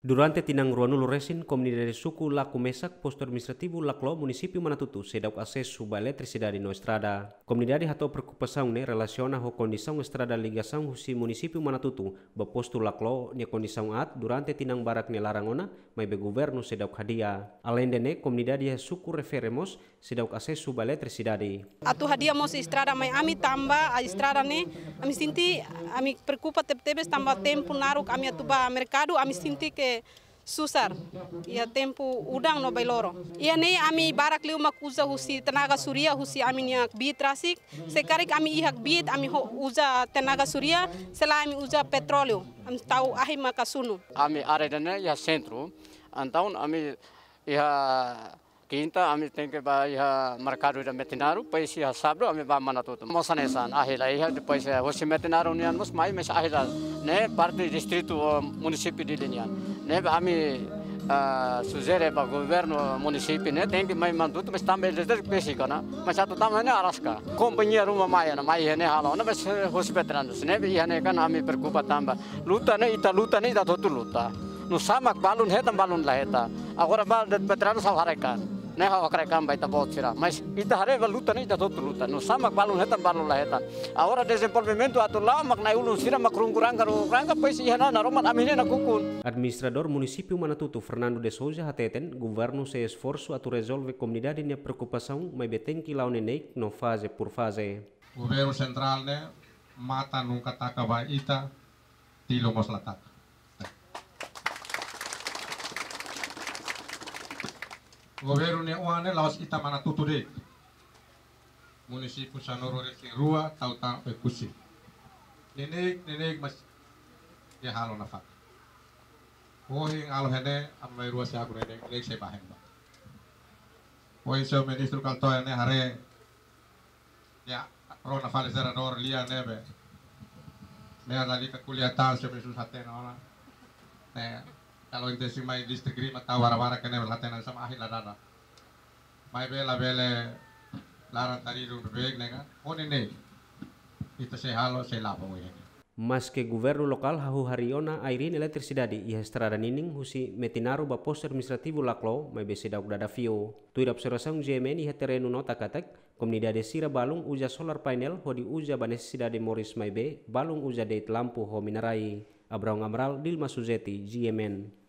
Durante tinangruanu lo resin comunidade suku laku mesak posto administrativo laklo munisipi Manatutu sedauk ases suba ba eletricidade no estrada. Comunidade hatou perkupasang ne relasiona ho kondisang estrada ligação husi munisipi Manatutu ba posto laklo ne kondisang at durante tinang barak ne larangona mai be guvernu sedauk hadia. Alende de ne comunidade suku referemos sedauk ases suba ba eletricidade. Atu hadia mos estrada mai ami tamba a estrada ne ami sinti ami tep tebes tamba tempu naruk ami atuba ba mercado ami sinti ke susar ia tempo udang no bailoro ia nei ami barak liu mak husi tenaga surya husi ami ni hak bit rasik sekarik ami ihak bit ami ho uza tenaga surya selain ami uza petroleo am tau ahi makasunu ami are dana ya sentro antaun ami ya Kinta kami tengke ba iha merkado da metinaru paisi ha sabro kami ba manato to mosan esan ahela iha de paisi hosi metinaru nian mus mai mes ahela ne parti distritu munisipi dilinian ne kami suzere ba governo munisipi ne tengke mai manduto mes tambe de pesi kana mas ato tamne ne araska kompanhia ruma mai na mai ne hala na mes hosi metinaru ne bi ne kana kami perkupa tamba luta ne ita luta ne ita totu luta nu samak balun hetam balun laheta agora bal de petrano savharekan neha okra gamba ita gotira, mas ita hareva luta ni ita totu luta, no sama balun hetan balun lahetan. Ahora atau atu mak nai ulun sira makrunguranga ranga pues ihana na roman amine na kukun. Administrador mana tutu Fernando de Souza hateten, governo se esforço atau resolve comunidade ne preocupação, mai beten que neik no fase por fase. Governo central ne mata nunca ba ita tilo mos Goverune oane laos ita mana Munisi Munisipu sanoro si rua tau tau kusi. Nenek nenek mas ya halo nafak. Wohing alo hene amma rua si aku rede nenek se bahen ba. Ohin seo ministru kalto ene hare ya na fale zera nor lia nebe. Mea dalika kuliatan seo ministru satena ona. Nah, kalau inte si mai distrikri mata wara-wara kene latihan sama ahil lara, mai bela bela lara tari rung beg nega hone oh, ini, itu se halo se lapo ya. Mas Maske Gubernur lokal hahu hariona airin eletricidade ia estrada nining husi metinaru ba posto administrativo laklo mai besi dauk dada fio. Tui da observação GMN ia iya, terreno nota katak, comunidade sira balung uja solar panel ho di uja ba necessidade moris mai be balung uja deit lampu ho minarai. Abraão Amral Dilma Suzeti, GMN.